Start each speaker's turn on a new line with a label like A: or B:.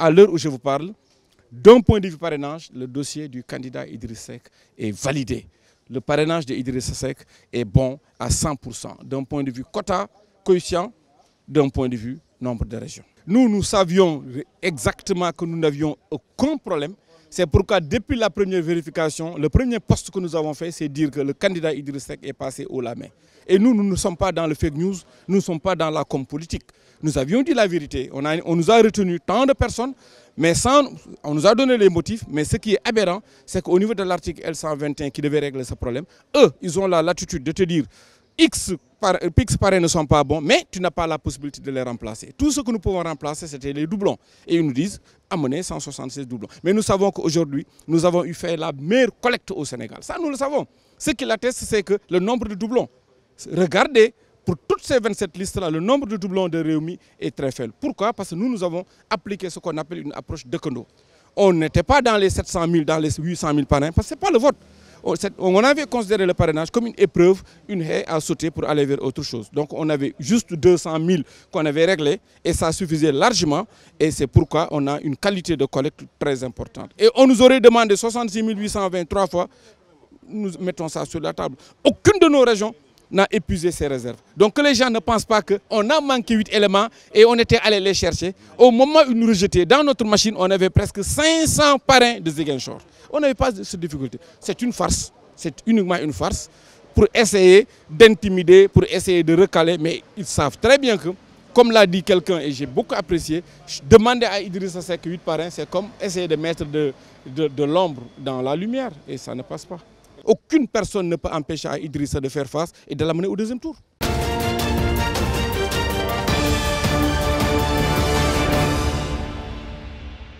A: à l'heure où je vous parle, d'un point de vue parrainage, le dossier du candidat Idriss Seck est validé. Le parrainage de Idriss Seck est bon à 100%, d'un point de vue quota, coefficient, d'un point de vue nombre de régions. Nous, nous savions exactement que nous n'avions aucun problème. C'est pourquoi depuis la première vérification, le premier poste que nous avons fait, c'est dire que le candidat Idriss Seck est passé au la main. Et nous, nous ne sommes pas dans le fake news, nous ne sommes pas dans la com politique. Nous avions dit la vérité. On, on nous a retenu tant de personnes, mais sans, on nous a donné les motifs, mais ce qui est aberrant, c'est qu'au niveau de l'article L121 qui devait régler ce problème, eux, ils ont la latitude de te dire X par, X ne sont pas bons, mais tu n'as pas la possibilité de les remplacer. Tout ce que nous pouvons remplacer, c'était les doublons. Et ils nous disent amenez 176 doublons. Mais nous savons qu'aujourd'hui, nous avons eu fait la meilleure collecte au Sénégal. Ça, nous le savons. Ce qui l'atteste, c'est que le nombre de doublons. Regardez, pour toutes ces 27 listes-là, le nombre de doublons de Réumi est très faible. Pourquoi Parce que nous, nous avons appliqué ce qu'on appelle une approche de Kondo. On n'était pas dans les 700 000, dans les 800 000 parrains, parce que ce n'est pas le vote on avait considéré le parrainage comme une épreuve, une haie à sauter pour aller vers autre chose. Donc on avait juste 200 000 qu'on avait réglés et ça suffisait largement et c'est pourquoi on a une qualité de collecte très importante. Et on nous aurait demandé 66 823 fois, nous mettons ça sur la table. Aucune de nos régions n'a épuisé ses réserves. Donc les gens ne pensent pas qu'on a manqué huit éléments et on était allé les chercher. Au moment où ils nous rejetaient, dans notre machine, on avait presque 500 parrains de Zegenshore. On n'avait pas de cette difficulté. C'est une farce. C'est uniquement une farce pour essayer d'intimider, pour essayer de recaler. Mais ils savent très bien que, comme l'a dit quelqu'un, et j'ai beaucoup apprécié, demander à Idrissa Seck 8 parrains, c'est comme essayer de mettre de l'ombre dans la lumière. Et ça ne passe pas. Aucune personne ne peut empêcher à Idrissa de faire face et de l'amener au deuxième tour.